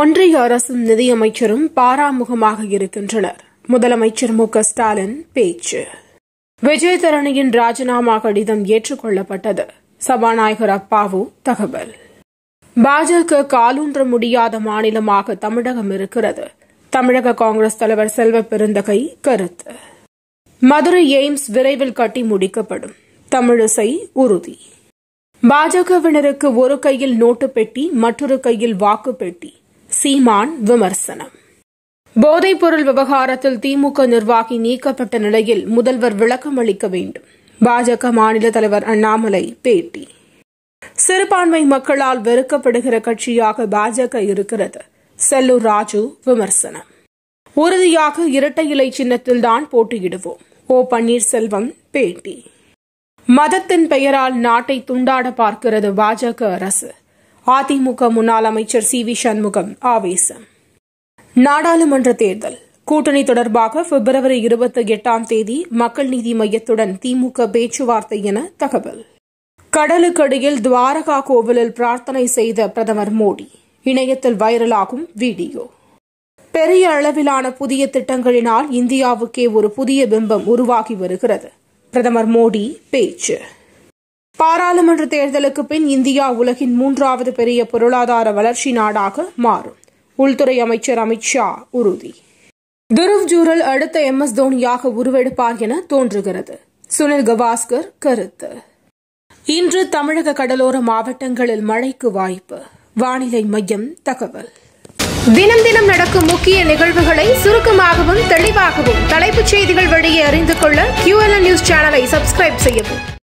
ஒன்றிய அரசும் நிதியமைச்சரும் பாராமுகமாக இருக்கின்றனர் முதலமைச்சர் மு க ஸ்டாலின் பேச்சு விஜயதரணியின் ராஜினாமா கடிதம் ஏற்றுக்கொள்ளப்பட்டது சபாநாயகர் அப்பாவு தகவல் பாஜக காலூன்ற முடியாத மாநிலமாக தமிழகம் இருக்கிறது தமிழக காங்கிரஸ் தலைவர் செல்வ பெருந்தகை கருத்து மதுரை எய்ம்ஸ் விரைவில் கட்டி முடிக்கப்படும் தமிழிசை உறுதி பாஜகவினருக்கு ஒரு கையில் நோட்டு பெட்டி மற்றொரு கையில் வாக்கு பெட்டி சீமான் விமர்சனம் போதைப்பொருள் விவகாரத்தில் திமுக நிர்வாகி நீக்கப்பட்ட நிலையில் முதல்வர் விளக்கம் அளிக்க வேண்டும் பாஜக மாநில தலைவர் அண்ணாமலை பேட்டி சிறுபான்மை மக்களால் வெறுக்கப்படுகிற கட்சியாக பாஜக இருக்கிறது செல்லூர் ராஜு விமர்சனம் உறுதியாக இரட்டை இலை சின்னத்தில்தான் போட்டியிடுவோம் ஓ பன்னீர்செல்வம் பேட்டி மதத்தின் பெயரால் நாட்டை துண்டாட பார்க்கிறது பாஜக அரசு அதிமுக முன்னாள் அமைச்சர் சி வி சண்முகம் ஆவேசம் நாடாளுமன்ற தேர்தல் கூட்டணி தொடர்பாக பிப்ரவரி இருபத்தி எட்டாம் தேதி மக்கள் நீதி மையத்துடன் திமுக பேச்சுவார்த்தை என தகவல் கடலுக்கடியில் துவாரகா கோவிலில் பிரார்த்தனை செய்த பிரதமர் மோடி இணையத்தில் வைரலாகும் வீடியோ பெரிய அளவிலான புதிய திட்டங்களினால் இந்தியாவுக்கே ஒரு புதிய பிம்பம் உருவாகி வருகிறது பிரதமர் மோடி பேச்சு பாராளுமன்ற தேர்தலுக்கு பின் இந்தியா உலகின் மூன்றாவது பெரிய பொருளாதார வளர்ச்சி நாடாக மாறும் உள்துறை அமைச்சர் அமித் ஷா உறுதி துருவ் ஜூரல் அடுத்த எம் எஸ் தோனியாக உருவெடுப்பார் என தோன்றுகிறது சுனில் கவாஸ்கர் கருத்து இன்று தமிழக கடலோர மாவட்டங்களில் மழைக்கு வாய்ப்பு வானிலை மையம் தகவல் தினம் தினம் நடக்கும் முக்கிய நிகழ்வுகளை சுருக்கமாகவும் தெளிவாகவும் தலைப்புச் செய்திகள் வழியே அறிந்து கொள்ள கியூஎல்என் நியூஸ் சேனலை சப்ஸ்கிரைப் செய்யவும்